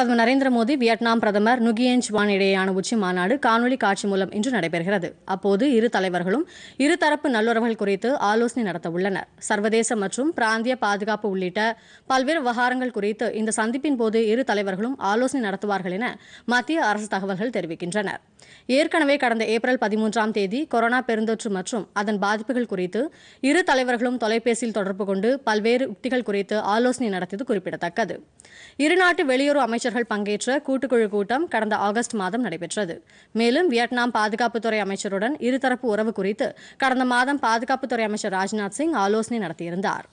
பிரதமர் நரேந்திர மோடி வியட்நாம் பிரதமர் நுகியன் ஜுவான் இடையேயான உச்சி மாநாடு காணொலி காட்சி மூலம் இன்று நடைபெறுகிறது அப்போது இரு தலைவர்களும் இருதரப்பு நல்லுறவுகள் குறித்து ஆலோசனை நடத்த உள்ளனர் சர்வதேச மற்றும் பிராந்திய பாதுகாப்பு உள்ளிட்ட பல்வேறு விவகாரங்கள் குறித்து இந்த சந்திப்பின் போது இரு தலைவர்களும் ஆலோசனை நடத்துவார்கள் என மத்திய அரசு தகவல்கள் தெரிவிக்கின்றன ஏற்கனவே கடந்த ஏப்ரல் பதிமூன்றாம் தேதி கொரோனா பெருந்தொற்று மற்றும் அதன் பாதிப்புகள் குறித்து இரு தலைவர்களும் தொலைபேசியில் தொடர்பு கொண்டு பல்வேறு உத்திகள் குறித்து ஆலோசனை நடத்தியது குறிப்பிடத்தக்கது இருநாட்டு வெளியுறவு அமைச்சர் அமைச்சர்கள் பங்கேற்ற கூட்டுக்குழு கூட்டம் கடந்த ஆகஸ்ட் மாதம் நடைபெற்றது மேலும் வியட்நாம் பாதுகாப்புத்துறை அமைச்சருடன் இருதரப்பு உறவு குறித்து கடந்த மாதம் பாதுகாப்புத்துறை அமைச்சர் ராஜ்நாத் சிங் ஆலோசனை நடத்தியிருந்தார்